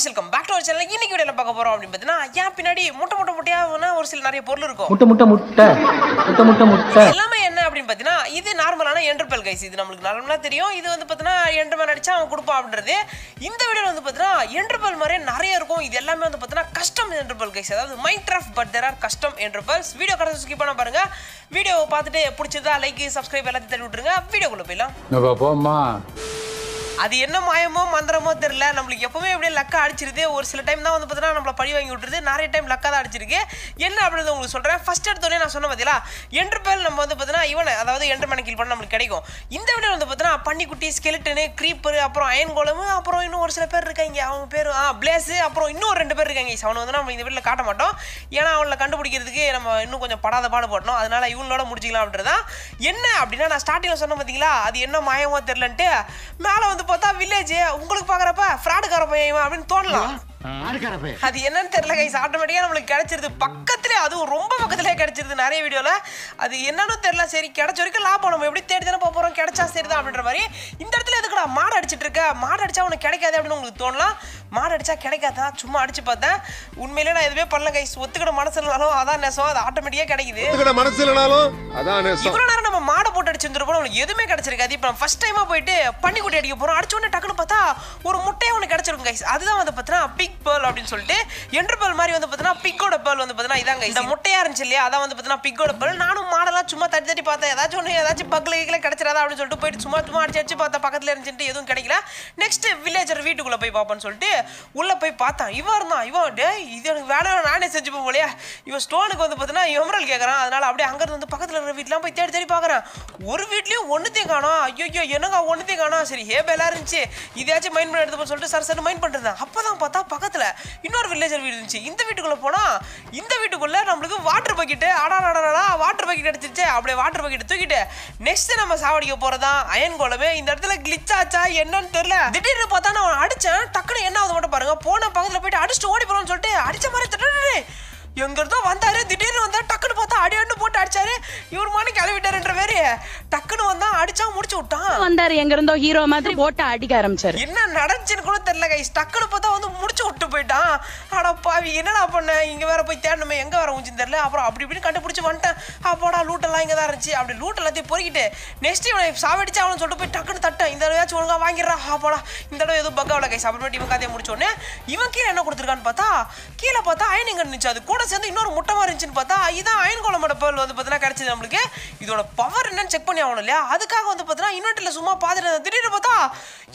guys welcome back to our channel இன்னைக்கு வீடியோல பார்க்க போறோம் அப்படின்னு பார்த்தீங்கன்னா ஏன் பின்னாடி முட்டை முட்டை முட்டையாவுனா ஒரு சில நிறைய பொருள் இருக்கும் முட்டை முட்டை முட்டை முட்டை முட்டை முட்டை எல்லாமே என்ன அப்படின்னு பார்த்தீங்கன்னா இது நார்மலான என்டர்பெல் கைஸ் இது நம்மளுக்கு நார்மலாக தெரியும் இது வந்து பார்த்தீங்கன்னா என்டர்மேன் அடிச்சா அவன் கொடுப்பான் அப்படின்றது இந்த வீடியோ வந்து பார்த்தீங்கன்னா என்டர்பெல் மாதிரியே நிறைய இருக்கும் இது எல்லாமே வந்து பார்த்தீங்கன்னா கஸ்டம் என்டர்பெல் கைஸ் அதாவது mind of but there are custom என்டர்பெல்ஸ் வீடியோ கடைசி ஸ்கிப் பண்ண பாருங்க வீடியோ பார்த்துட்டு பிடிச்சதா லைக் சப்ஸ்கிரைப் எல்லாத்தையும் தள்ளி விட்டுருங்க வீடியோக்குள்ளே போயிடலாம் போமா அது என்ன மாயமோ மந்திரமோ தெரியல நம்மளுக்கு எப்பவுமே எப்படியே லக்கா அடிச்சிருது ஒரு சில டைம் தான் வந்து பார்த்தீங்கன்னா நம்மளை பழி வாங்கி விட்டுருது நிறைய டைம் லக்கா தான் அடிச்சிருக்கு என்ன அப்படின்னு உங்களுக்கு சொல்கிறேன் ஃபர்ஸ்ட் எடுத்தோடனே நான் சொன்ன பார்த்தீங்களா என்ட்ரு பேர் நம்ம வந்து பார்த்தீங்கன்னா இவனை அதாவது என்ட்ரு மணக்கில் பண்ண நம்மளுக்கு கிடைக்கும் இந்த வீடியோ வந்து பார்த்தீங்கன்னா பன்னிக்குட்டி ஸ்கெலட்டனு க்ரீப்பர் அப்புறம் அயன் கோலம் அப்புறம் இன்னும் ஒரு சில பேர் இருக்காங்க அவங்க பேர் ஆ பிளேஸு அப்புறம் இன்னும் ரெண்டு பேர் இருக்காங்க அவனை வந்து நம்ம இந்த வீட்டில் காட்ட மாட்டோம் ஏன்னா அவனை கண்டுபிடிக்கிறதுக்கு நம்ம இன்னும் கொஞ்சம் படாத பாடு போடணும் அதனால இவங்களோட முடிச்சிக்கலாம் அப்படின்றதான் என்ன அப்படின்னா நான் ஸ்டார்டிங்கில் சொன்ன பார்த்தீங்களா அது என்ன மாயமோ தெரிலன்ட்டு மேலே வந்து பார்த்தா வில்லேஜ் உங்களுக்கு பாக்குறப்ப ஃப்ராடுக்கார பையன் அப்படின்னு தோணலாம் அது என்னன்னு தெரியல கைஸ் ஆட்டோமேட்டிக்கா நம்மளுக்கு கிடைச்சிருது பக்கத்துல அதுவும் ரொம்ப பக்கத்துல கிடைச்சிருது நிறைய வீடியோல அது என்னன்னு தெரியல சரி கிடைச்ச வரைக்கும் லாபம் நம்ம எப்படி தேடி தானே போறோம் கிடைச்சா சரிதான் அப்படின்ற மாதிரி இந்த இடத்துல எதுக்குடா மாடு அடிச்சிட்டு இருக்க மாடு அடிச்சா உனக்கு கிடைக்காது அப்படின்னு உங்களுக்கு தோணலாம் மாடு அடிச்சா கிடைக்காதான் சும்மா அடிச்சு பார்த்தேன் உண்மையிலே நான் எதுவுமே பண்ணல கைஸ் ஒத்துக்கிட மனசு அதான் நெசம் அது ஆட்டோமேட்டிக்கா கிடைக்குது மனசு நேரம் நம்ம மாடை போட்டு அடிச்சிருந்துருப்போம் எதுவுமே கிடைச்சிருக்காது இப்போ நம்ம ஃபர்ஸ்ட் போயிட்டு பண்ணிக்குட்டி அடிக்க போறோம் அடிச்ச உடனே டக்குன்னு பார்த்தா ஒரு முட்டையை உனக்கு கிடைச்சிருக்கும் கைஸ் அதுதான் வந்து பார்த்தீங்கன்னா பிக் பேர்ல் அப்படின்னு சொல்லிட்டு என்ற பேர்ல் மாதிரி வந்து பார்த்தீங்கன்னா பிக்கோட பேர்ல் வந்து பார்த்தீங்கன்னா இதாங்க இந்த முட்டையா இருந்துச்சு இல்லையா அதான் வந்து பார்த்தீங்கன்னா பிக்கோட பேர்ல் நானும் மாடலாம் சும்மா தட்டி தட்டி பார்த்தேன் ஏதாச்சும் ஒன்று ஏதாச்சும் பக்கில் கீழே கிடச்சிடாதா அப்படின்னு சொல்லிட்டு போயிட்டு சும்மா சும்மா அடிச்சு அடிச்சு பார்த்தா பக்கத்தில் இருந்துச்சுட்டு எதுவும் கிடைக்கல நெக்ஸ்ட் வில்லேஜர் வீட்டுக்குள்ளே போய் பார்ப்போன்னு சொல்லிட்டு உள்ளே போய் பார்த்தேன் இவன் இருந்தான் இவன் டே இது எனக்கு வேணாம் நானே செஞ்சு இல்லையா இவன் ஸ்டோனுக்கு வந்து பார்த்தீங்கன்னா எமரல் கேட்குறான் அதனால அப்படியே அங்கேருந்து வந்து பக்கத்தில் இருக்கிற வீட்டிலாம் போய் தேடி தேடி பார்க்குறேன் ஒரு வீட்லேயும் ஒன்றுத்தையும் காணும் ஐயோ என்னங்க ஒன்றுத்தையும் காணும் சரி ஹே பேலாக இருந்துச்சு இதாச்சும் மைண்ட் பண்ண எடுத்து சொல்லிட்டு சார் சார் மைண்ட் பண்ணுறேன் அப்போ தான் பார்த்தா பக்கத்தில் இன்னொரு வில்லேஜர் வீடு இருந்துச்சு இந்த வீட்டுக்குள்ளே போனால் இந்த வீட்டுக்குள்ளே நம்மளுக்கு வாட்டர் பக்கெட்டு ஆடா நடனா வாட்டர் பக்கெட் எடுத்துருச்சு அப்படியே வாட்டர் பக்கெட் தூக்கிட்டு நெக்ஸ்ட் நம்ம சாவடிக்க போகிறதான் அயன் கோலமே இந்த இடத்துல கிளிச் ஆச்சா என்னன்னு தெரியல திடீர்னு பார்த்தா நான் அடித்தேன் டக்குன்னு என்ன ஆகுது மட்டும் பாருங்கள் போன பக்கத்தில் போயிட்டு அடிச்சுட்டு ஓடி போகிறோம்னு சொல்லிட்டு அடித்த மாதிரி திட்டு எங்கிறதோ வந்தாரு திடீர்னு வந்தாரு டக்குன்னு பார்த்தா அடியான்னு போட்டு அடிச்சாரு இவர் மானு கிளவிட்டாருன்ற மாதிரி டக்குன்னு வந்தா அடிச்சா முடிச்சு விட்டான் வந்தாரு எங்க இருந்தோ ஹீரோ மாதிரி ஓட்ட அடிக்க ஆரம்பிச்சாரு என்ன நடந்துச்சுன்னு கூட தெரியல கைஸ் டக்குன்னு பார்த்தா வந்து முடிச்சு விட்டு போயிட்டான் ஆனா பாவி என்னடா பண்ண இங்க வேற போய் தேடணுமே எங்க வர முடிஞ்சுன்னு தெரியல அப்புறம் அப்படி இப்படின்னு கண்டுபிடிச்சு வந்துட்டேன் அப்போடா லூட்டெல்லாம் இங்கே தான் இருந்துச்சு அப்படி லூட் எல்லாத்தையும் பொறுக்கிட்டு நெக்ஸ்ட் இவனை சாவடிச்சு அவனு சொல்லிட்டு போய் டக்குன்னு தட்டேன் இந்த தடவையாச்சும் ஒழுங்கா வாங்கிடுறா அப்போடா இந்த தடவை எதுவும் பக்காவில் கைஸ் அப்புறமேட்டு இவன் கதையை முடிச்சோடனே இவன் கீழே என்ன கொடுத்துருக்கான்னு பார்த்தா கீழே பார்த்தா அயன் இங்கே இருந்துச்சு அது கூட சேர்ந்து இன்னொரு முட்டமாக இருந்துச்சுன்னு பார்த்தா இதான் அயன் கோலமோட பல் வந்து பார்த்தீங்கன்னா கிடைச்சது நம்மளுக்கு இதோட பவர் என்னன்னு செக் பண்ணி ஆகணும் ஆகணும் இல்லையா அதுக்காக வந்து பார்த்தீங்கன்னா இன்வெர்ட்டரில் சும்மா பார்த்துட்டு திடீர்னு பார்த்தா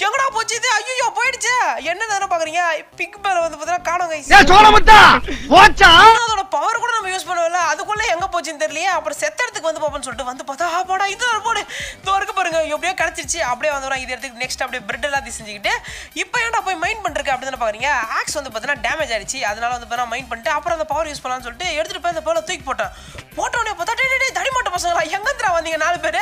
எங்கடா போச்சு இது ஐயோ போயிடுச்சு என்ன தானே பார்க்குறீங்க பிக் பேர் வந்து பார்த்தீங்கன்னா காணுங்க அதோட பவர் கூட நம்ம யூஸ் பண்ணுவோம்ல அதுக்குள்ள எங்கே போச்சுன்னு தெரியலையே அப்புறம் செத்தறதுக்கு வந்து பார்ப்போம்னு சொல்லிட்டு வந்து பார்த்தா ஆப்பாடா இது போடு இந்த வரைக்கும் பாருங்க எப்படியோ கிடைச்சிருச்சு அப்படியே வந்துடும் இது இடத்துக்கு நெக்ஸ்ட் அப்படியே பிரெட் எல்லாத்தையும் செஞ்சுக்கிட்டு இப்போ ஏன்டா போய் மைண்ட் பண்ணிருக்கு அப்படின்னு பாக்குறீங்க ஆக்ஸ் வந்து பார்த்தீங்கன்னா டேமேஜ் ஆயிடுச்சு அதனால வந்து பார்த்தா மைண்ட் பண்ணிட்டு அப்புறம் அந்த பவர் யூஸ் பண்ணலாம்னு சொல்லிட்டு எடுத்துட்டு போய் அந்த பவர் தூக்கி போட்டேன் உடனே பார்த்தா டே டே தடி மாட்ட பசங்களா எங்கந்திரா வந்தீங்க நாலு பேர்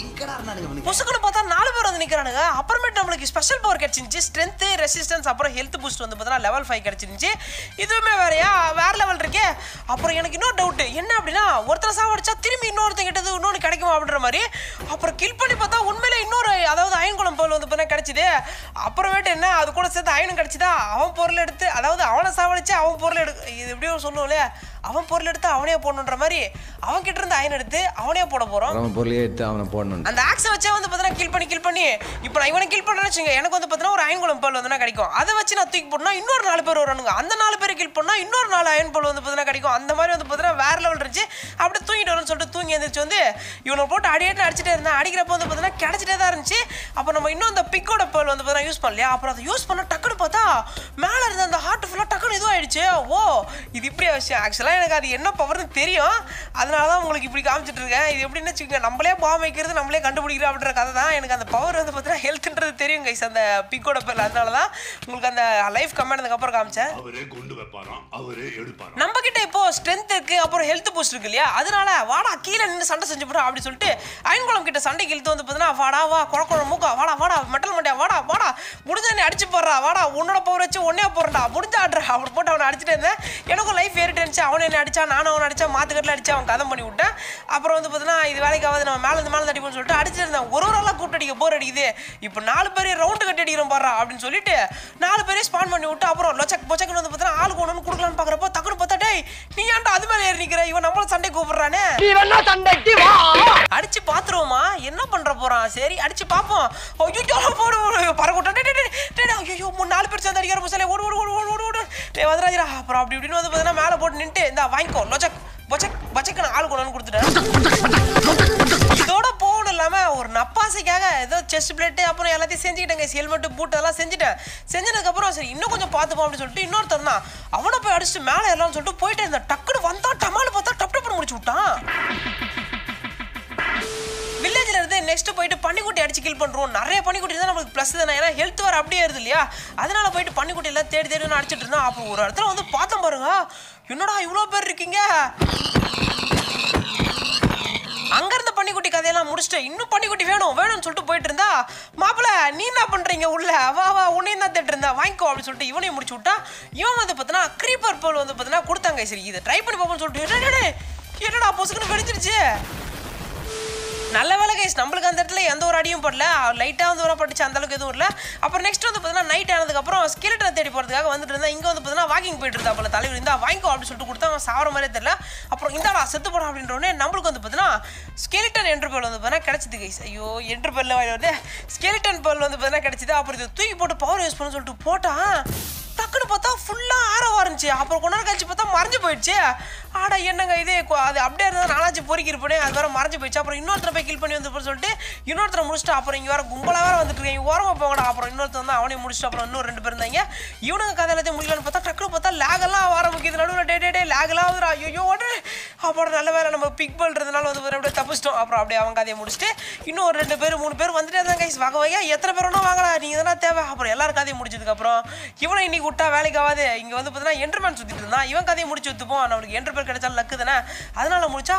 எங்கடா பார்த்தா நாலு பேர் வந்து நிற்கிறானுங்க அப்புறமேட்டு நம்மளுக்கு ஸ்பெஷல் பவர் கிடச்சிருந்துச்சு ஸ்ட்ரென்த்து ரெசிஸ்டன்ஸ் அப்புறம் ஹெல்த் பூஸ்ட் வந்து பார்த்தா லெவல் ஃபைவ் கிடச்சிருந்துச்சு இதுவுமே வேறையா வேற லெவல் இருக்கே அப்புறம் எனக்கு இன்னொரு டவுட்டு என்ன அப்படின்னா ஒருத்தர் சாவடிச்சா திரும்பி இன்னொருத்தர் இன்னொருத்தங்கிட்ட இன்னொன்று கிடைக்குமா அப்படின்ற மாதிரி அப்புறம் கில் பண்ணி பார்த்தா உண்மையில இன்னொரு அதாவது அயன்குளம் பொருள் வந்து பார்த்தா கிடைச்சிது அப்புறமேட்டு என்ன அது கூட சேர்த்து அயனும் கிடைச்சிதா அவன் பொருள் எடுத்து அதாவது அவனை சாவடிச்சு அவன் பொருள் எடு இது எப்படியோ சொல்லுவோம்ல அவன் பொருள் எடுத்து அவனே போடணுன்ற மாதிரி அவன்கிட்ட இருந்து அயன் எடுத்து அவனே போட போகிறோம் அவன் பொருளே எடுத்து அவனை போடணும் அந்த ஆக்ஸை வச்சே வந்து பார்த்தீங்கன்னா கில் பண்ணி கில் பண்ணி இப்போ நான் இவனை கில் பண்ணேன்னு வச்சுங்க எனக்கு வந்து பார்த்தீங்கன்னா ஒரு ஐயன் குளம் பால் வந்து கிடைக்கும் அதை வச்சு நான் தூக்கி போடணும் இன்னொரு நாலு பேர் வரணுங்க அந்த நாலு பேர் கில் பண்ணா இன்னொரு நாலு அயன் பால் வந்து பார்த்தீங்கன்னா கிடைக்கும் அந்த மாதிரி வந்து பார்த்தீங்கன்னா வேற லெவல் இருந்துச்சு அப்படி தூங்கிட்டு வரணும்னு சொல்லிட்டு தூங்கி எழுந்திரிச்சு வந்து இவனை போட்டு அடியேட்டு அடிச்சிட்டே இருந்தேன் அடிக்கிறப்ப வந்து பார்த்தீங்கன்னா கிடைச்சிட்டே தான் இருந்துச்சு அப்போ நம்ம இன்னும் அந்த பிக்கோட பால் வந்து பார்த்தீங்கன்னா யூஸ் பண்ணலையா அப்புறம் அதை யூஸ் பண்ண டக்குனு பார்த்தா மேலே இருந்த அந்த ஹார்ட் ஃபுல்லாக டக்குன்னு ஆயிடுச்சு ஓ இது இப்படி விஷயம் ஆக்சுவலாக எனக்கு அது என்ன பவர்னு தெரியும் அதனால தான் உங்களுக்கு இப்படி காமிச்சிட்டு இருக்கேன் இது எப்படின்னு வச்சுக்கோங்க நம்மளே பாம் வைக்கிறது எடுத்து நம்மளே கண்டுபிடிக்கிறோம் அப்படின்ற கதை தான் எனக்கு அந்த பவர் வந்து பார்த்தீங்கன்னா ஹெல்த்ன்றது தெரியும் கைஸ் அந்த பிக்கோட பேரில் அதனால தான் உங்களுக்கு அந்த லைஃப் கமாண்டதுக்கு அப்புறம் காமிச்சேன் அவரே குண்டு வைப்பாராம் அவரே நம்ம கிட்ட இப்போ ஸ்ட்ரென்த் இருக்கு அப்புறம் ஹெல்த் பூஸ்ட் இருக்கு இல்லையா அதனால வாடா கீழே நின்று சண்டை செஞ்சு போறோம் அப்படின்னு சொல்லிட்டு அயன்குளம் கிட்ட சண்டை இழுத்து வந்து பார்த்தீங்கன்னா வாடா வா குழக்குழ மூக்கா வாடா வாடா மெட்டல் மண்டியா வாடா வாடா முடிஞ்ச நீ அடிச்சு போடுறா வாடா உன்னோட பவர் வச்சு ஒன்னே போடுறா முடிஞ்ச ஆடுறா அவனு போட்டு அவனை அடிச்சுட்டு இருந்தேன் எனக்கும் லைஃப் ஏறிட்டு இருந்துச்சு அவனை என்ன அடிச்சா நானும் அவனை அடிச்சா மாத்துக்கட்டில் அடிச்சா அவன் கதம் பண்ணி விட்டேன் அப்புறம் வந்து பார்த்தீங்கன்னா இது வேலைக்காவது நம்ம மேலே மேலே அடிப்போம்னு சொல்லிட்டு அடிச்சிருந்தேன் ஒரு ஒரு ஆளாக கூப்பிட்டு அடிக்க போர் அடிக்குது இப்போ நாலு பேரே ரவுண்டு கட்டி அடிக்கிறோம் பாரு அப்படின்னு சொல்லிட்டு நாலு பேரே ஸ்பான் பண்ணி விட்டு அப்புறம் லொச்சக் பொச்சக்குன்னு வந்து பார்த்தா ஆளு கொண்டு கொடுக்கலாம்னு பாக்குறப்ப டக்குன்னு பார்த்தா டேய் நீ ஏன்டா அது மேலே ஏறி நிற்கிற இவன் நம்மள சண்டை கூப்பிடுறானே அடிச்சு பாத்துருவோமா என்ன பண்ற போறான் சரி அடிச்சு பார்ப்போம் ஐயோ போடு பறக்கூட்டம் ஐயோ மூணு நாலு பேர் சேர்ந்து அடிக்கிற பசங்களே ஓடு ஓடு ஓடு ஓடு ஓடு ஓடு அப்புறம் அப்படி இப்படின்னு வந்து பார்த்தீங்கன்னா மேலே போட்டு நின்று இந்த வாங்கிக்கோ லொச்சக் பொச்சக் நான் ஆள் கொண்டு வந்து கொடுத்துட்டேன் ஆசைக்காக ஏதோ செஸ்ட் பிளேட்டு அப்புறம் எல்லாத்தையும் செஞ்சுக்கிட்டேங்க ஹெல்மெட்டு பூட்டு எல்லாம் செஞ்சுட்டேன் செஞ்சதுக்கப்புறம் சரி இன்னும் கொஞ்சம் பார்த்துப்போம் அப்படின்னு சொல்லிட்டு இன்னொருத்தர் தான் அவனை போய் அடிச்சுட்டு மேலே எல்லாம்னு சொல்லிட்டு போயிட்டே இருந்தான் டக்குனு வந்தான் டமால் பார்த்தா டப் டப்புனு முடிச்சு விட்டான் வில்லேஜில் இருந்து நெக்ஸ்ட் போயிட்டு பண்ணிக்குட்டி அடிச்சு கில் பண்ணுறோம் நிறைய பண்ணிக்குட்டி தான் நமக்கு ப்ளஸ் தானே ஏன்னா ஹெல்த் வர அப்படியே இருது இல்லையா அதனால போயிட்டு பண்ணிக்குட்டி எல்லாம் தேடி தேடி அடிச்சிட்டு இருந்தா அப்போ ஒரு இடத்துல வந்து பார்த்தோம் பாருங்க என்னடா இவ்வளோ பேர் இருக்கீங்க அங்கேருந்து பண்ணிக்குட்டி கதையெல்லாம் முடிச்சுட்டு இன்னும் பண்ணிக்குட்டி வேணும் வேணும்னு சொல்லிட்டு போயிட்டு இருந்தா மாப்பிள்ள நீ என்ன பண்றீங்க உள்ள வா வா உன்னையும் தான் தேட்டு இருந்தா வாங்கிக்கோ அப்படின்னு சொல்லிட்டு இவனையும் முடிச்சு விட்டா இவன் வந்து பாத்தீங்கன்னா க்ரீப்பர் போல் வந்து பாத்தீங்கன்னா கொடுத்தாங்க சரி இதை ட்ரை பண்ணி பார்ப்போம்னு சொல்லிட்டு என்னடா பொசுக்குன்னு வெடிச்சிருச்சு நல்ல வேலை கைஸ் நம்மளுக்கு அந்த இடத்துல எந்த ஒரு அடியும் படல லைட்டாக வந்து உரப்பட்டுச்சு அந்த அளவுக்கு எதுவும் இல்லை அப்புறம் நெக்ஸ்ட் வந்து பார்த்தீங்கன்னா நைட் ஆனதுக்கப்புறம் ஸ்கெலிட்டனை தேடி போகிறதுக்காக வந்துட்டு இருந்தா இங்கே வந்து பார்த்தீங்கன்னா வாக்கிங் போயிட்டு இருந்தா போல தலைவர் இருந்தா வாங்கிக்கோ அப்படின்னு சொல்லிட்டு கொடுத்தா அவன் சாவர மாதிரியே தெரியல அப்புறம் இந்தாடா செத்து போடா அப்படின்றோடனே நம்மளுக்கு வந்து பார்த்தீங்கன்னா ஸ்கெலிட்டன் என்ற பேர் வந்து பார்த்தீங்கன்னா கிடச்சிது கைஸ் ஐயோ என்ற வாங்கி வந்து ஸ்கெலிட்டன் பேர் வந்து பார்த்தீங்கன்னா கிடச்சிது அப்புறம் இது தூக்கி போட்டு பவர் யூஸ் பண்ணு சொல்லிட்டு போட்டா டக்குன்னு பார்த்தா ஃபுல்லாக ஆற ஆரம்பிச்சு அப்புறம் கொஞ்ச நேரம் கழிச்சு பார்த்தா மறைஞ்சு போயிடுச்சு ஆடா என்னங்க இது அது அப்படியே இருந்தால் நாளாச்சு பொறுக்கிருப்பேன் அது வேறு மறைஞ்சு போயிடுச்சு அப்புறம் இன்னொருத்தரை போய் கில் பண்ணி வந்து சொல்லிட்டு இன்னொருத்தரை முடிச்சுட்டு அப்புறம் இங்கே வர கும்பலாக வேறு வந்துட்டு இருக்கேன் ஓரமாக போகணும் அப்புறம் இன்னொருத்தர் வந்து அவனையும் முடிச்சுட்டு அப்புறம் இன்னொரு ரெண்டு பேர் இருந்தாங்க இவனுங்க கதை எல்லாத்தையும் முடியலன்னு பார்த்தா டக்குன்னு பார்த்தா லேகெல்லாம் வர ஆரம்பிக்குது நடுவில் டே டே டே லேகெல்லாம் ஐயோ உடனே அப்புறம் நல்ல வேலை நம்ம பிக் பண்ணுறதுனால வந்து அப்படியே தப்பிச்சிட்டோம் அப்புறம் அப்படியே அவங்க கதையை முடிச்சுட்டு இன்னும் ஒரு ரெண்டு பேர் மூணு பேர் வந்துட்டே தான் கைஸ் வாங்க வைக்க எத்தனை பேர் ஒன்றும் வாங்கலாம் நீங்கள் இதெல்லாம் தேவை அப்புறம் எல்லாரும் கதையை முடிச்சதுக்கப்புறம் இவனை இன்னைக்கு விட்டா வேலைக்கு ஆகாது இங்கே வந்து பார்த்தீங்கன்னா என்டர்மேன் சுற்றிட்டு இருந்தான் இவன் கதையை முடிச்சு வித்துப்போம் நம்மளுக்கு என்ட்ரு பேர் கிடைச்சாலும் லக்கு தானே அதனால் முடிச்சா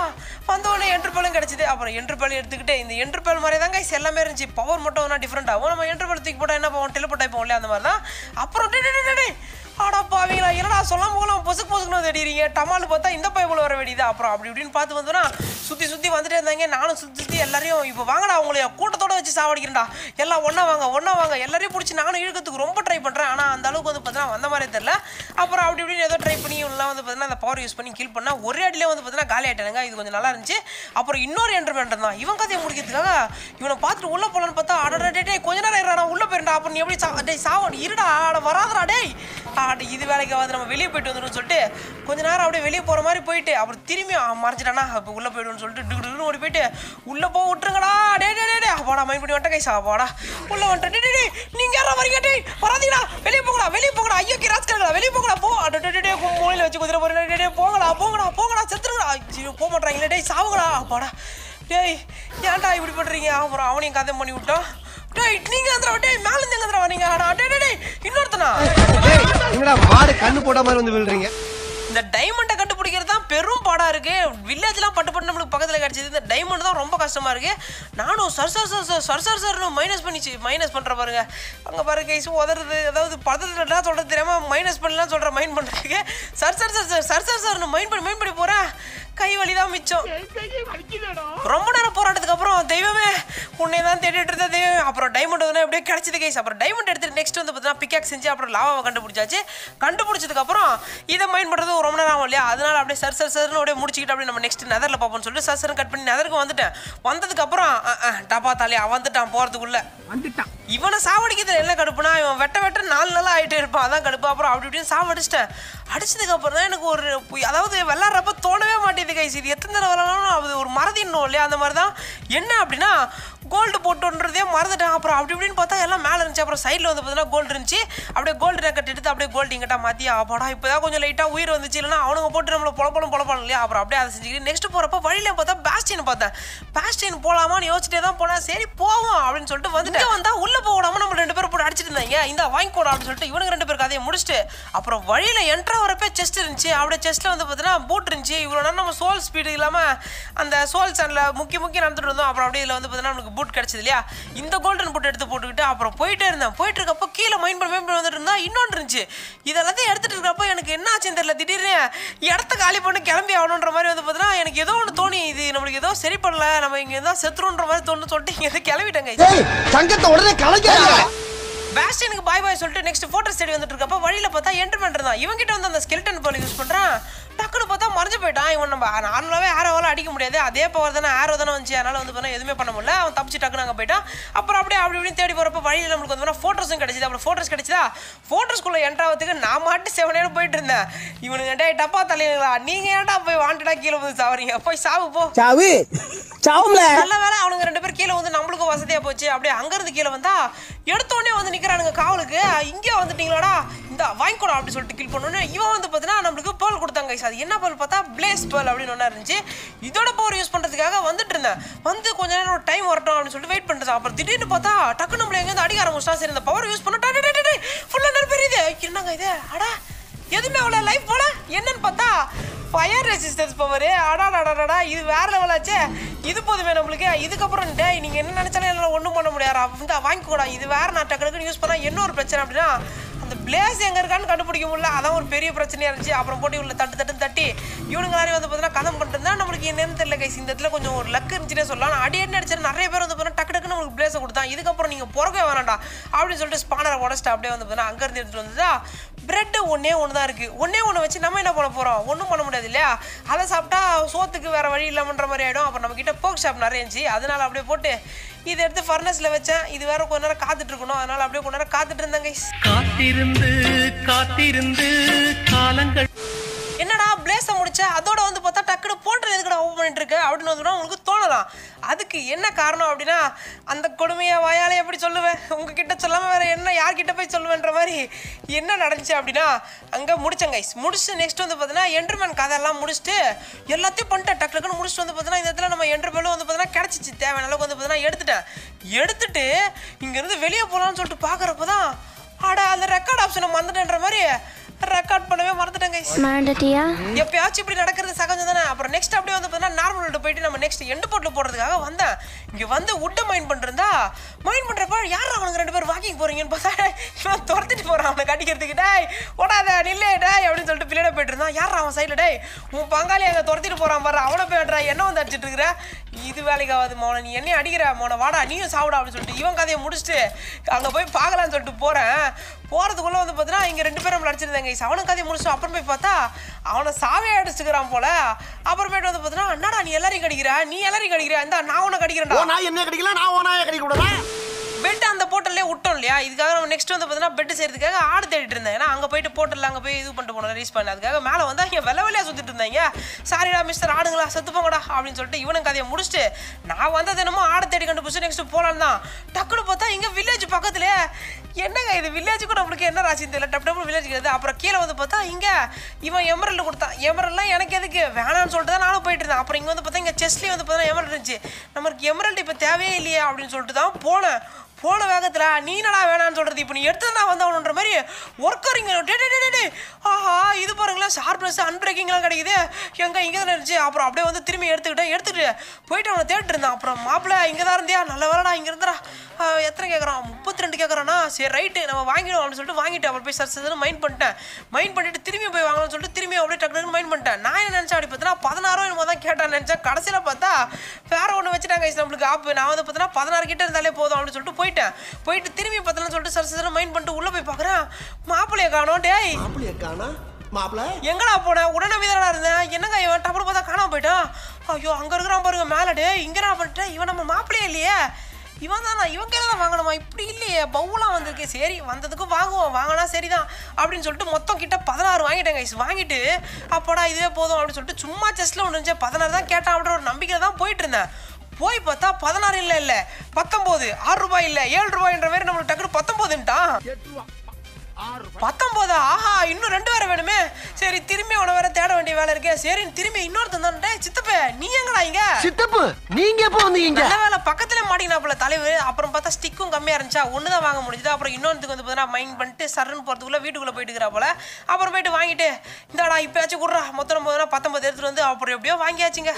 உடனே என்ட்ருபேலும் கிடைச்சிது அப்புறம் என்ட்ருபேல் எடுத்துக்கிட்டு இந்த என்ட்ருபேல் மாதிரி கைஸ் எல்லாமே இருந்துச்சு பவர் மட்டும் ஒன்றா டிஃப்ரெண்ட் ஆகும் நம்ம என்ட்ருபேல் தூக்கி போட்டால் என்ன போவோம் டெலிபோட்டாய் போவோம் இல்லையா அந்த மாதிரி தான் அப்புறம் ஆடா பாவீங்களா என்னடா சொல்லாம போகலாம் பொசுக்கு பொசுக்குன்னு தேடிறீங்க டமால் பார்த்தா இந்த பைபிள் வர வேண்டியது அப்புறம் அப்படி இப்படின்னு பார்த்து வந்தோம்னா சுற்றி சுற்றி வந்துட்டே இருந்தாங்க நானும் சுற்றி சுற்றி எல்லாரையும் இப்போ வாங்கடா அவங்களைய கூட்டத்தோட வச்சு சாவடிக்கிறேன்டா எல்லாம் ஒன்றா வாங்க ஒன்றா வாங்க எல்லாரையும் பிடிச்சி நானும் இழுக்கிறதுக்கு ரொம்ப ட்ரை பண்ணுறேன் ஆனால் அந்த அளவுக்கு வந்து பார்த்தீங்கன்னா வந்த மாதிரி தெரில அப்புறம் அப்படி இப்படின்னு ஏதோ ட்ரை பண்ணி எல்லாம் வந்து பார்த்தீங்கன்னா அந்த பவர் யூஸ் பண்ணி கில் பண்ணால் ஒரே அடியில வந்து பார்த்தீங்கன்னா காலி ஆகிட்டானுங்க இது கொஞ்சம் நல்லா இருந்துச்சு அப்புறம் இன்னொரு என்டர்மெண்ட் தான் இவன் கதையை முடிக்கிறதுக்காக இவனை பார்த்துட்டு உள்ளே போகலான்னு பார்த்தா அடடே கொஞ்ச நேரம் இருடா உள்ளே போயிருந்தா அப்புறம் நீ எப்படி சா டே சாவடி இருடா ஆட வராதடா டேய் ஆட இது வேலைக்கு வந்து நம்ம வெளியே போயிட்டு வந்துடும் சொல்லிட்டு கொஞ்ச நேரம் அப்படியே வெளியே போகிற மாதிரி போயிட்டு அப்புறம் திரும்பி மறைஞ்சிட்டானா இப்போ உள்ளே போய்டுவோம் போகலான்னு சொல்லிட்டு டிகிடுன்னு ஓடி போயிட்டு உள்ளே போக விட்டுருங்கடா டே டே டே அப்பாடா மைண்ட் பண்ணி வட்ட கைசா அப்பாடா உள்ளே வந்துட்டேன் டே டே நீங்க யாரா வரீங்க டே வராதீடா வெளியே போகலாம் வெளியே போகலாம் ஐயோ கிராஸ்கர்களா வெளியே போகலாம் போ டே டே மூலையில் வச்சு குதிரை போகிறேன் டே டே போகடா போகடா போகடா செத்துருங்கடா ஐயோ போக மாட்டாங்களே டேய் சாவுங்கடா அப்பாடா டேய் ஏன்டா இப்படி பண்ணுறீங்க அப்புறம் அவனையும் கதை பண்ணி விட்டோம் டேய் நீங்க வந்துடா டேய் மேல இருந்து வந்துடா வரீங்க டே டே டே இன்னொருத்தனா டேய் மாடு கண்ணு போட மாதிரி வந்து விழுறீங்க இந்த டைமண்ட கட்டு பெரும் பாடாக இருக்குது வில்லேஜ்லாம் பட்டு பட்டு நம்மளுக்கு பக்கத்தில் கிடச்சிது இந்த டைமண்ட் தான் ரொம்ப கஷ்டமாக இருக்குது நானும் sir sir sir sir sir sir minus பண்ணிச்சு மைனஸ் பண்ணுற பாருங்க அங்கே பாரு கைஸ் உதறது அதாவது பதத்துலாம் சொல்கிறது தெரியாமல் மைனஸ் பண்ணலாம் சொல்கிற மைண்ட் பண்ணுறதுக்கு sir sir sir sir sir mind பண்ணி மைண்ட் பண்ணி போகிறேன் கை வலிதான் மிச்சம் ரொம்ப நேரம் போராட்டத்துக்கு அப்புறம் தெய்வமே உன்னை தான் தேடிட்டு இருந்த தெய்வம் அப்புறம் டைமண்ட் வந்து எப்படியோ கிடைச்சது கைஸ் அப்புறம் டைமண்ட் எடுத்துட்டு நெக்ஸ்ட் வந்து பார்த்தீங்கன்னா பிக்காக் செஞ்சு அப்புறம் லாவாவை கண்டுபிடிச்சாச்சு கண்டுபிடிச்சதுக்கு அப்புறம் இதை மைண்ட் பண்ணுறது ரொம்ப நேரம் ஆகும் இல்லையா அதனால அப்படியே சர் சர் சர்னு அப்படியே முடிச்சுக்கிட்டு அப்படியே நம்ம நெக்ஸ்ட் நெதரில் பார்ப்போம்னு சொல்லிட்டு சர் சர்னு கட் பண்ணி நெதருக்கு வந்துட்டேன் வந்ததுக்கப்புறம் டப்பா தாலியா வந்துட்டான் போகிறதுக்குள்ளே வந்துட்டான் இவனை சாவடிக்கிறதுல என்ன கடுப்புனா இவன் வெட்ட வெட்ட நாலு நாளாக ஆகிட்டே இருப்பான் அதான் கடுப்பு அப்புறம் அப்படி இப்படின்னு சாவடிச்சிட்டேன் அடிச்சதுக்கப்புறம் தான் எனக்கு ஒரு அதாவது விளாட்றப்ப தோணவே மாட்டேது இது கைஸ் இது எத்தனை தடவை வரணும்னு அது ஒரு மறதிடணும் இல்லையா அந்த மாதிரி தான் என்ன அப்படின்னா கோல்டு போட்டுன்றதே மறந்துட்டேன் அப்புறம் அப்படி இப்படின்னு பார்த்தா எல்லாம் மேலே இருந்துச்சு அப்புறம் சைடில் வந்து பார்த்தீங்கன்னா கோல்டு இருந்துச்சு அப்படியே கோல்டு நெக்கட் எடுத்து அப்படியே கோல்டு இங்கிட்ட மாற்றி ஆப்பாடா இப்போ தான் கொஞ்சம் லைட்டாக உயிர் வந்துச்சு இல்லைனா அவனுங்க போட்டு நம்மளை பொழப்பலும் பொழப்பாலும் இல்லையா அப்புறம் அப்படியே அதை செஞ்சுக்கிட்டு நெக்ஸ்ட் போகிறப்ப வழியிலே பார்த்தா பேஸ்டின் பார்த்தேன் பேஸ்டின் போகலாமான்னு யோசிச்சுட்டே தான் போனேன் சரி போவோம் அப்படின்னு சொல்லிட்டு வந்துட்டு வந்தால் உள்ளே போகலாமல் நம்ம ரெண்டு பேரும் போட்டு அடிச்சிட்டு இருந்தாங்க இந்த வாங்கிக்கோடா அப்படின்னு சொல்லிட்டு இவனுக்கு ரெண்டு பேருக்கு கதையை முடிச்சுட்டு அப்புறம் வழியில் என்ட்ரா வரப்பே செஸ்ட் இருந்துச்சு அப்படியே செஸ்ட்டில் வந்து பார்த்தீங்கன்னா போட் இருந்துச்சு இவ்வளோ நேரம் நம்ம சோல் ஸ்பீடு இல்லாமல் அந்த சோல் சேனலில் முக்கிய முக்கிய நடந்துட்டு இருந்தோம் அப்புறம் அப்படியே இதில் வந்து பார்த்தீங்கன்னா நம்மளுக்கு பூட் கிடைச்சது இல்லையா இந்த கோல்டன் பூட் எடுத்து போட்டுக்கிட்டு அப்புறம் போயிட்டே இருந்தேன் போயிட்டு இருக்கப்போ கீழே மைண்ட் பண்ண மைண்ட் வந்துட்டு இருந்தா இன்னொன்று இருந்துச்சு இதெல்லாத்தையும் எடுத்துட்டு இருக்கப்போ எனக்கு என்ன ஆச்சுன்னு தெரியல திடீர்னு இடத்த காலி பண்ணி கிளம்பி ஆகணுன்ற மாதிரி வந்து பார்த்தீங்கன்னா எனக்கு ஏதோ ஒன்று தோணி இது நம்மளுக்கு ஏதோ சரி பண்ணல நம்ம இங்கே தான் செத்துருன்ற மாதிரி தோணு சொல்லிட்டு இங்கே கிளம்பிட்டேங்க தங்கத்தை உடனே பேஸ்டனுக்கு பாய் பாய் சொல்லிட்டு நெக்ஸ்ட் ஃபோட்டோ ஸ்டடி வந்துட்டு இருக்கப்போ வழியில் பார்த்தா என்டர்மெண்ட் இருந்தான் இவங்கிட்ட வந்து அந்த ஸ்கெல்டன் போல யூஸ் பண்ணுறான் டக்குன்னு பார்த்தா மறைஞ்சு போயிட்டான் இவன் நம்ம நார்மலாகவே ஆரோவெல்லாம் அடிக்க முடியாது அதே பவர் தானே ஆரோ தானே வந்துச்சு அதனால் வந்து பார்த்தா எதுவுமே பண்ண முடியல அவன் தப்பிச்சு டக்குன்னு அங்கே போயிட்டான் அப்புறம் அப்படியே அப்படி இப்படி தேடி போகிறப்ப வழியில் நம்மளுக்கு வந்து ஃபோட்டோஸும் கிடச்சிது அப்புறம் ஃபோட்டோஸ் கிடச்சிதா ஃபோட்டோஸ்குள்ளே என்ட்ராவதுக்கு நான் மாட்டு செவனேன்னு போயிட்டு இருந்தேன் இவனுங்க டே டப்பா தலைவங்களா நீங்கள் ஏன்டா போய் வாண்டடா கீழே வந்து சாவறீங்க போய் சாவு போ சாவு சாவுல நல்ல வேலை அவனுங்க ரெண்டு பேர் கீழே வந்து நம்மளுக்கும் வசதியாக போச்சு அப்படியே அங்கேருந்து கீழே வந்தா எடுத்தோடனே வந்து நிற்கிறானுங்க காவலுக்கு இங்கே வந்துட்டீங்களாடா இந்த வாங்கிக்கூடா அப்படின்னு சொல்லிட்டு கீழ் பண்ணுன்னு இவன் வந்து பார்த்தீங்கன்னா நம்மளுக்கு பேர்ல் கொடுத்தாங்க எனக்கு அது என்ன பல் பார்த்தா பிளேஸ் பல் அப்படின்னு ஒன்றா இருந்துச்சு இதோட பவர் யூஸ் பண்ணுறதுக்காக வந்துட்டு இருந்தேன் வந்து கொஞ்ச நேரம் ஒரு டைம் வரட்டும் அப்படின்னு சொல்லிட்டு வெயிட் பண்ணுறது அப்புறம் திடீர்னு பார்த்தா டக்கு நம்மள எங்கேருந்து அடிக்க ஆரம்பிச்சா சரி இந்த பவர் யூஸ் பண்ணிட்டு ஃபுல்லாக நிரம்பி இது என்னங்க இது அடா எதுவுமே அவ்வளோ லைஃப் போல என்னன்னு பார்த்தா ஃபயர் ரெசிஸ்டன்ஸ் பவர் அடா அடாடாடாடா இது வேற லெவலாச்சே இது போதுமே நம்மளுக்கு இதுக்கப்புறம் டே நீங்கள் என்ன நினச்சாலும் என்னால் ஒன்றும் பண்ண முடியாது வந்து வாங்கிக்கூடாது இது வேறு நான் டக்கு டக்குன்னு யூஸ் பண்ணால் என்ன ஒரு பிரச்சனை அப்படின்னா அந்த பிளேஸ் எங்கே இருக்கான்னு கண்டுபிடிக்க முடியல அதான் ஒரு பெரிய பிரச்சனையாக இருந்துச்சு அப்புறம் போட்டி உள்ள தட்டு தட்டு தட்டி இவனுங்க எல்லாரும் வந்து பார்த்தீங்கன்னா கதம் பண்ணுறது நம்மளுக்கு என்னன்னு தெரியல கைஸ் இந்த இடத்துல கொஞ்சம் ஒரு லக்கு இருந்துச்சுன்னே சொல்லலாம் அடி அடி அடிச்சு நிறைய பேர் வந்து பார்த்தீங்கன்னா டக்கு டக்குன்னு உங்களுக்கு பிளேஸை கொடுத்தான் இதுக்கப்புறம் நீங்கள் பிறக்கவே வேணாண்டா அப்படின்னு சொல்லிட்டு ஸ்பானரை உடச்சிட்டு அப்படியே வந்து பார்த்தீங்கன்னா அங்கேருந்து எடுத்துகிட்டு வந்து பிரெட்டு ஒன்றே ஒன்று தான் இருக்குது ஒன்றே ஒன்று வச்சு நம்ம என்ன பண்ண போகிறோம் ஒன்றும் பண்ண முடியாது இல்லையா அதை சாப்பிட்டா சோத்துக்கு வேறு வழி இல்லாமன்ற மாதிரி ஆகிடும் அப்புறம் நம்மக்கிட்ட போக் ஷாப் நிறைய இருந்துச்சு அதனால் அப்படியே போட்டு இதை எடுத்து ஃபர்னஸில் வச்சேன் இது வேற கொஞ்ச நேரம் காத்துட்டு இருக்கணும் அதனால் அப்படியே கொஞ்ச நேரம் காத்துட்டு இருந்தேங்க காத்திருந்து காத்திருந்து காலங்கள் தோணுச்சா அதோட வந்து பார்த்தா டக்குனு போன்றது எதுக்கடா ஓப்பன் பண்ணிட்டு இருக்கு அப்படின்னு வந்து உங்களுக்கு தோணலாம் அதுக்கு என்ன காரணம் அப்படின்னா அந்த கொடுமையை வாயாலே எப்படி சொல்லுவேன் உங்ககிட்ட சொல்லாமல் வேறு என்ன யார்கிட்ட போய் சொல்லுவேன்ற மாதிரி என்ன நடந்துச்சு அப்படின்னா அங்கே முடித்தேன் கைஸ் முடிச்சு நெக்ஸ்ட் வந்து பார்த்தீங்கன்னா என்ட்ருமேன் கதையெல்லாம் முடிச்சுட்டு எல்லாத்தையும் பண்ணிட்டேன் டக்குனு முடிச்சுட்டு வந்து பார்த்தீங்கன்னா இந்த இடத்துல நம்ம என்ட்ருமேலும் வந்து பார்த்தீங்கன்னா கிடச்சிச்சு தேவையான அளவுக்கு வந்து பார்த்தீங்கன்னா எடுத்துட்டேன் எடுத்துட்டு இங்கேருந்து வெளியே போகலான்னு சொல்லிட்டு பார்க்குறப்ப தான் அட அந்த ரெக்கார்ட் ஆப்ஷன் மறந்துட்டேன்ற மாதிரி ரெக்கார்ட் பண்ணவே மறந்துட்டேன் கைஸ் மறந்துட்டியா எப்பயாச்சும் இப்படி நடக்கிறது சகஜம் தானே அப்புறம் நெக்ஸ்ட் அப்படியே வந்து பார்த்தீங்கன்னா நார்மல் போயிட்டு நம்ம நெக்ஸ்ட் எண்டு போட்டில் போடுறதுக்காக வந்தேன் இங்கே வந்து உட்டை மைண்ட் பண்ணிருந்தா மைண்ட் பண்ணுறப்ப யார் அவனுக்கு ரெண்டு பேர் வாக்கிங் போகிறீங்கன்னு பார்த்தா இவன் துரத்துட்டு போகிறான் அவனை கட்டிக்கிறதுக்கு டேய் ஓடாத நில்லே டேய் அப்படின்னு சொல்லிட்டு பிள்ளைட போயிட்டு இருந்தான் யார் அவன் சைடில் டேய் உன் பங்காளி அங்கே துரத்திட்டு போகிறான் பாரு அவனை போயிடுறா என்ன வந்து அடிச்சிட்டு இருக்கிற இது வேலைக்கு ஆகாது மோன நீ என்னையும் அடிக்கிற மோன வாடா நீயும் சாப்பிடா அப்படின்னு சொல்லிட்டு இவன் கதையை முடிச்சுட்டு அங்கே போய் பார்க்கலான்னு சொல்லிட்டு போகிறேன் போகிறதுக்குள்ளே வந்து பார்த்தீங்கன்னா இங்கே ரெண்டு பேரும் நம்மளை அடிச்சிருந்தாங்க கைஸ் அவனும் கதையை முடிச்சோம் அப்புறம் போய் பார்த்தா அவனை சாவே அடிச்சுக்கிறான் போல அப்புறமேட்டு வந்து பார்த்தா அண்ணாடா நீ எல்லாரையும் கடிக்கிற நீ எல்லாரையும் கடிக்கிற இந்த நான் உன கடிக்கிறேன்டா நான் என்ன கடிக்கல நான் ஓனாய கடிக்க கூடாதா பெட் அந்த போட்டல்லே விட்டோம் இல்லையா இதுக்காக நம்ம நெக்ஸ்ட் வந்து பார்த்தீங்கன்னா பெட் செய்யறதுக்காக ஆடு தேடிட்டு இருந்தேன் ஏன்னா அங்கே போயிட்டு போட்டல் அங்கே போய் இது பண்ணிட்டு போனோம் ரீஸ் பண்ண அதுக்காக மேலே வந்து இங்கே வெள்ள வெளியாக சுற்றிட்டு இருந்தாங்க சாரிடா மிஸ்டர் ஆடுங்களா செத்துப்போங்கடா அப்படின்னு சொல்லிட்டு இவனும் கதையை முடிச்சுட்டு நான் வந்தது என்னமோ ஆடு தேடி கண்டுபிடிச்சு நெக்ஸ்ட் போகலான்னு தான் டக்குன்னு பார்த்தா இங்கே வில்லேஜ் பக்கத்துலேயே என்னங்க இது வில்லேஜ் கூட நம்மளுக்கு என்ன ராசின்னு தெரியல டப் டப்பு வில்லேஜ் கிடையாது அப்புறம் கீழே வந்து பார்த்தா இங்கே இவன் எமரல் கொடுத்தான் எமரல்லாம் எனக்கு எதுக்கு வேணாம்னு சொல்லிட்டு தான் நானும் போயிட்டு இருந்தேன் அப்புறம் இங்கே வந்து பார்த்தா இங்கே செஸ்ட்லேயே வந்து பார்த்தா எமரல் இருந்துச்சு நமக்கு எமரல் இப்போ தேவையே இல்லையா அப்படின்னு சொல்லிட்டு தான் போனேன் போன வேகத்தில் நீ என்னடா வேணான்னு சொல்கிறது இப்போ நீ எடுத்து தான் அவனுன்ற மாதிரி ஒர்க்கரிங் ஆஹா இது பாருங்களேன் ஷார்ப்னஸ் அன்பிரேக்கிங்லாம் கிடைக்குது எங்கே இங்கே தான் இருந்துச்சு அப்புறம் அப்படியே வந்து திரும்பி எடுத்துக்கிட்டேன் எடுத்துகிட்டு போயிட்டு அவனை தேடிட்டு இருந்தான் அப்புறம் மாப்பிள்ளை இங்கே தான் இருந்தியா நல்ல வேலைடா இங்கே இருந்தா எத்தனை கேட்குறான் முப்பத்தி ரெண்டு கேட்குறானா சரி ரைட்டு நம்ம வாங்கிடுவோம் அப்படின்னு சொல்லிட்டு வாங்கிட்டு அப்புறம் போய் சர்ச்சு மைண்ட் பண்ணிட்டேன் மைண்ட் பண்ணிட்டு திரும்பி போய் வாங்கணும்னு சொல்லிட்டு திரும்பி அப்படியே டக்குனு மைண்ட் பண்ணிட்டேன் நான் என்ன கேட்டான்னு நினச்சேன் கடைசியில் பார்த்தா வேறு ஒன்று வச்சுட்டாங்க கைஸ் நம்மளுக்கு ஆப் நான் வந்து பார்த்தோன்னா பதினாறு கிட்ட இருந்தாலே போதும் அப்படின்னு சொல்லிட்டு போயிட்டேன் போயிட்டு திரும்பி பார்த்தலாம் சொல்லிட்டு சரி சரி மைண்ட் பண்ணிட்டு உள்ளே போய் பார்க்குறேன் மாப்பிள்ளையை காணோம் டேய் மாப்பிள்ளையை காணா மாப்பிள்ள எங்கடா போனேன் உடனே வீதரா இருந்தேன் என்னங்க இவன் டப்புனு பார்த்தா காணாம போயிட்டான் ஐயோ அங்கே இருக்கிறான் பாருங்க மேலே டே இங்கே நான் பண்ணிட்டேன் இவன் நம்ம மாப்பிள்ளையே இல்லையே இவன் தானா இவன் கையில் தான் வாங்கணுமா இப்படி இல்லையே பவுலாக வந்திருக்கு சரி வந்ததுக்கும் வாங்குவோம் வாங்கினா சரிதான் அப்படின்னு சொல்லிட்டு மொத்தம் கிட்ட பதினாறு வாங்கிட்டேன் கைஸ் வாங்கிட்டு அப்போடா இதுவே போதும் அப்படின்னு சொல்லிட்டு சும்மா செஸ்ட்டில் ஒன்று இருந்துச்சு பதினாறு தான் கேட்டான் அப்படின்ற ஒரு நம்பிக்கை தான் போயிட்டு இருந்தேன் போய் பார்த்தா பதினாறு இல்லை இல்லை பத்தொம்போது ஆறு ரூபாய் இல்லை ஏழு ரூபாய்ன்ற மாதிரி நம்மளுக்கு டக்குனு பத்தொம்போதுன்ட்டா பத்தொம்போதா ஆஹா இன்னும் ரெண்டு வேற வேணுமே சரி திரும்பி உன வேற தேட வேண்டிய வேலை இருக்கே சரி திரும்பி இன்னொருத்தன் தான்டே சித்தப்ப நீ எங்கடா இங்க சித்தப்பு நீங்க எப்போ வந்தீங்க நல்ல வேலை பக்கத்துல போல தலைவர் அப்புறம் பார்த்தா ஸ்டிக்கும் கம்மியா இருந்துச்சா ஒன்று தான் வாங்க முடிஞ்சது அப்புறம் இன்னொருத்துக்கு வந்து பார்த்தா மைண்ட் பண்ணிட்டு சரண் போகிறதுக்குள்ள வீட்டுக்குள்ளே போயிட்டு போல அப்புறம் போயிட்டு வாங்கிட்டு இந்தாடா இப்போயாச்சும் கொடுறா மொத்தம் போதுனா பத்தொம்பது எடுத்துட்டு வந்து அப்புறம் எப்படியோ வாங்கியாச்சுங்க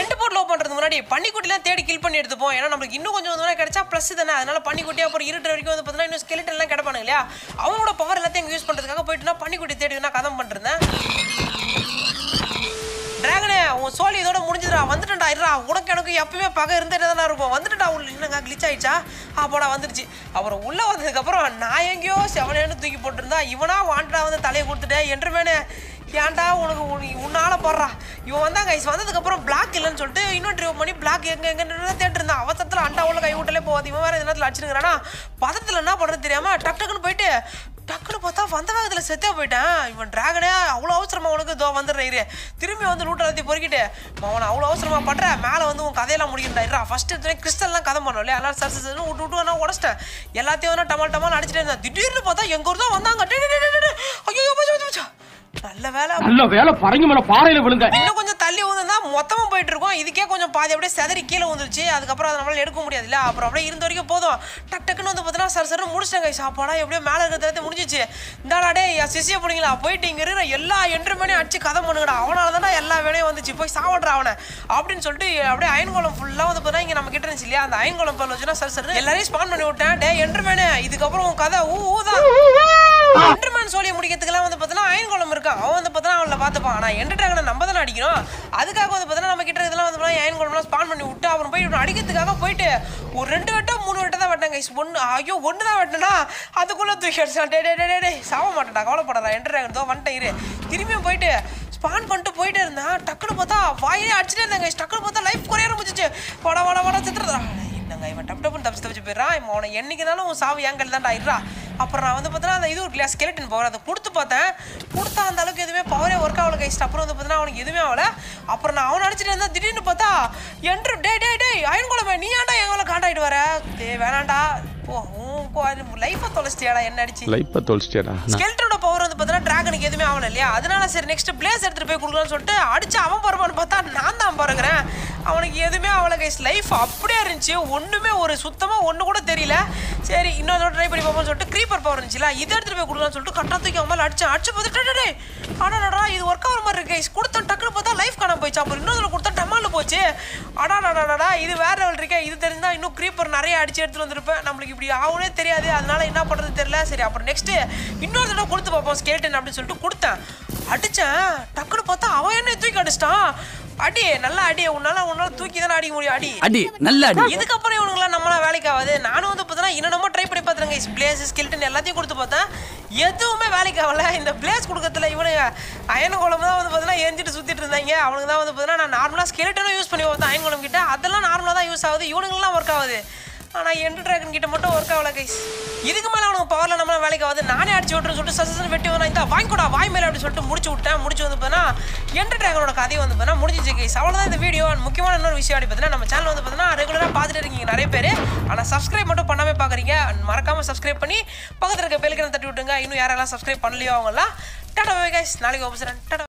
எண்டு போர்ட் லோ பண்ணுறது முன்னாடி பன்னிக்குட்டிலாம் தேடி கில் பண்ணி எடுத்துப்போம் ஏன்னா நம்மளுக்கு இன்னும் கொஞ்சம் வந்து கிடைச்சா ப்ளஸ் தானே அதனால பன்னிக்குட்டி அப்புறம் இருட்டு வரைக்கும் வந்து பார்த்தீங்கன்னா இன்னும் ஸ்கெலிட்டன்லாம் கிடப்பானு இல்லையா அவங்களோட என்னோட பவர் எல்லாத்தையும் யூஸ் பண்ணுறதுக்காக போயிட்டுனா தேடி நான் கதம் பண்ணுறேன் டிராகனே உன் சோழி இதோட முடிஞ்சிடா வந்துட்டேன்டா இருடா உனக்கு எனக்கு எப்பவுமே பகை இருந்துட்டு தானே இருப்போம் வந்துட்டேன்டா உள்ள இன்னங்க கிளிச் ஆயிடுச்சா அப்போடா வந்துருச்சு அப்புறம் உள்ளே வந்ததுக்கப்புறம் நான் எங்கேயோ செவனேன்னு தூக்கி போட்டிருந்தா இவனா வாண்டடா வந்து தலையை கொடுத்துட்டேன் என்றுமேனு ஏன்டா உனக்கு உன்னால போடுறா இவன் வந்தாங்க ஐஸ் வந்ததுக்கப்புறம் பிளாக் இல்லைன்னு சொல்லிட்டு இன்னும் ட்ரிவ் பண்ணி பிளாக் எங்க எங்கன்னு தேட்டிருந்தான் அவசரத்தில் அண்டா உள்ள கை விட்டலே போகாது இவன் வேறு எதுனால அடிச்சிருக்கிறானா பதத்தில் என்ன பண்ணுறது தெரியாமல் டக்கு டக்குன்னு போயிட்டு டக்குன்னு பார்த்தா வந்த வேகத்தில் செத்தே போயிட்டேன் இவன் டிராகனே அவ்வளோ அவசரமா உனக்கு இதோ வந்துடுறேன் இரு திரும்பி வந்து லூட் எல்லாத்தையும் பொறுக்கிட்டு அவனை அவ்வளோ அவசரமா பண்ற மேலே வந்து உன் கதையெல்லாம் முடிக்கிறா இருறா ஃபர்ஸ்ட் எடுத்து கிறிஸ்டல்லாம் கதை பண்ணோம் இல்லையா எல்லாரும் சர் சர்னு விட்டு விட்டு நான் உடச்சிட்டேன் எல்லாத்தையும் வேணா டமால் டமால் அடிச்சிட்டே இருந்தேன் திடீர்னு பார்த்தா எங்கூர் தான் வந்தாங்க ஐயோ நல்ல வேலை நல்ல வேலை பறங்கி மேல பாறையில விழுந்த இன்னும் கொஞ்சம் தள்ளி விழுந்தா மொத்தமாக போயிட்டு இருக்கோம் இதுக்கே கொஞ்சம் பாதி அப்படியே செதறி கீழே வந்துருச்சு அதுக்கப்புறம் அதை நம்மளால் எடுக்க இல்லை அப்புறம் அப்படியே இருந்த வரைக்கும் போதும் டக் டக்குன்னு வந்து பார்த்தீங்கன்னா சர சரி முடிச்சிட்டாங்க சாப்பாடா எப்படியோ மேலே இருக்கிறது முடிஞ்சிச்சு இந்தாடாடே என் சிசிய பிடிங்களா போயிட்டு இங்கே இருக்கிற எல்லா என்ட்ருமேனையும் அடிச்சு கதை பண்ணுங்கடா அவனால தானே எல்லா வேலையும் வந்துச்சு போய் சாப்பிட்ற அவனை அப்படின்னு சொல்லிட்டு அப்படியே அயன்கோலம் ஃபுல்லாக வந்து பார்த்தீங்கன்னா இங்கே நம்ம கிட்ட இருந்துச்சு இல்லையா அந்த அயன்கோலம் பேர் வச்சுன்னா சரி சரி எல்லாரையும் ஸ்பான் பண்ணி விட்டேன் டே என்ட்ருமேனே இதுக்கப்புறம் கதை ஊ ஊதா என்டர்மேன் சோழியை முடிக்கிறதுக்கெல்லாம் வந்து பார்த்தீங்கன்னா அயன் கோலம் இருக்கான் அவன் வந்து பார்த்தீங்கன்னா அவளை பார்த்துப்பான் ஆனால் என்டர்டேங்கனை நம்ம தானே அடிக்கணும் அதுக்காக வந்து பார்த்தீங்கன்னா நம்ம கிட்ட இதெல்லாம் வந்து அயன் கோலம்லாம் ஸ்பான் பண்ணி விட்டு அவன் போய் அடிக்கிறதுக்காக போயிட்டு ஒரு ரெண்டு வட்டம் மூணு வெட்டம் தான் வெட்டினாங்க ஒன்று ஐயோ ஒன்று தான் வெட்டினா அதுக்குள்ளே தூக்கி அடிச்சான் டே டே டே டே சாவ மாட்டேன்டா கவலைப்படாதா என்டர்டேங்கன் தோ வந்துட்டேன் இரு திரும்பியும் போயிட்டு ஸ்பான் பண்ணிட்டு போயிட்டே இருந்தேன் டக்குன்னு பார்த்தா வாயிலே அடிச்சுட்டே இருந்தாங்க டக்குனு பார்த்தா லைஃப் குறைய ஆரம்பிச்சிச்சு வட வட வட திட்டுறதா என்னங்க இவன் டப் டப்புன்னு தப்பிச்சு தப்பிச்சு போயிடுறான் இவன் அவனை என்னைக்குனாலும் சாவு ஏங்கல் தான்டா இருறா அப்புறம் நான் வந்து பார்த்தீங்கன்னா அந்த இது ஒரு இல்லையா ஸ்கெலட்டன் பவர் அதை கொடுத்து பார்த்தேன் கொடுத்தா அந்த அளவுக்கு எதுவுமே பவரே ஒர்க் ஆகல கைஸ்ட் அப்புறம் வந்து பார்த்தீங்கன்னா அவனுக்கு எதுவுமே ஆகல அப்புறம் நான் அவனை அடிச்சிட்டு இருந்தா திடீர்னு பார்த்தா என்று டே டே டே அயன் குழம்பு நீ ஏன்டா எங்களை காண்டாயிட்டு வர டே வேணாண்டா லைஃபை தொலைச்சிட்டியாடா என்ன அடிச்சு லைஃபை பவர் வந்து பார்த்தீங்கன்னா டிராகனுக்கு எதுவுமே ஆகல இல்லையா அதனால சரி நெக்ஸ்ட் பிளேஸ் எடுத்துட்டு போய் கொடுக்கலாம்னு சொல்லிட்டு அடிச்சு அவன் பரவான்னு பார்த்தா நான் தான் பறக்குறேன் அவனுக்கு எதுவுமே அவ்வளோ கைஸ் லைஃப் அப்படியே இருந்துச்சு ஒன்றுமே ஒரு சுத்தமாக ஒன்று கூட தெரியல சரி இன்னொரு ட்ரை பண்ணி பார்ப்போம்னு சொல்லிட்டு க்ரீப்பர் பவர் இருந்துச்சுல இதை எடுத்துகிட்டு போய் கொடுக்கலாம்னு சொல்லிட்டு கட்டா தூக்கி அவன் அடிச்சு அடிச்சு அடிச்சு ஆனால் அடாடா இது ஒர்க் ஆகிற மாதிரி இருக்கு கைஸ் கொடுத்தோம் டக்குன்னு பார்த்தா லைஃப் காணாம போயிடுச்சு அப்புறம் இன்னொரு கொடுத்தா டமால் போச்சு நடா இது வேற லெவல் இருக்கே இது தெரிஞ்சால் இன்னும் க்ரீப்பர் நிறைய அடிச்சு எடுத்துகிட்டு வந்திருப்பேன் நம்மளுக்கு இப்படி ஆகுனே தெரியாது அதனால என்ன பண்ணுறது தெரியல சரி அப்புறம் நெக்ஸ்ட்டு இன்னொரு தடவை கொடுத்து பார்ப்போம் ஸ்கேட்டன் அப்படின்னு சொல்லிட்டு கொடுத்தேன் அடித்தேன் டக்குன்னு பார்த்தா அவன் என்ன தூக்கி அடிச்சிட்டான் அடி நல்லா அடி உன்னால உன்னால தூக்கி தானே அடிக்க முடியும் அடி அடி நல்ல அடி இதுக்கப்புறம் இவனுங்களாம் நம்மளா வேலைக்கு ஆகாது நானும் வந்து பார்த்தா என்னென்னமோ ட்ரை பண்ணி பார்த்துருங்க பிளேஸ் ஸ்கில்ட்டுன்னு எல்லாத்தையும் கொடுத்து பார்த்தா எதுவுமே வேலைக்கு ஆகல இந்த பிளேஸ் கொடுக்கறதுல இவனுங்க அயன குளம் தான் வந்து பார்த்தீங்கன்னா எரிஞ்சிட்டு சுற்றிட்டு இருந்தாங்க அவனுக்கு தான் வந்து பார்த்தீங்கன்னா நான் நார்மலாக ஸ்கெல்ட்டனும் யூஸ் பண்ணி பார்த்தேன் அயன் குளம் கிட்ட அதெல்லாம் நார்மலாக தான் யூஸ் ஆகுது இவனுங்களாம் ஒர்க் ஆகுது ஆனால் என்டர் ட்ராகன் கிட்ட மட்டும் ஒர்க் ஆகல கைஸ் இதுக்கு மேலே அவனுக்கு பவரில் நம்ம வேலைக்கு வந்து நானே அடிச்சு விட்டுறேன் சொல்லிட்டு சசன் வெட்டி வந்து இந்த வாங்கிக்கூடா வாய் மேலே அப்படின்னு சொல்லிட்டு முடிச்சு விட்டேன் முடிச்சு வந்து பார்த்தீங்கன்னா என்டர் டிராகனோட கதை வந்து பார்த்தீங்கன்னா முடிஞ்சிச்சு கைஸ் தான் இந்த வீடியோ அண்ட் முக்கியமான இன்னொரு விஷயம் அப்படி பார்த்தீங்கன்னா நம்ம சேனல் வந்து பார்த்தீங்கன்னா ரெகுலராக பார்த்துட்டு இருக்கீங்க நிறைய பேர் ஆனால் சப்ஸ்கிரைப் மட்டும் பண்ணாமல் பார்க்குறீங்க மறக்காமல் சப்ஸ்கிரைப் பண்ணி பக்கத்தில் இருக்க பெல்கிரம் தட்டி விட்டுங்க இன்னும் யாரெல்லாம் சப்ஸ்கிரைப் பண்ணலையோ அவங்களாம் டாடா கைஸ் நாளைக்கு ஆப்ஷன் டாடா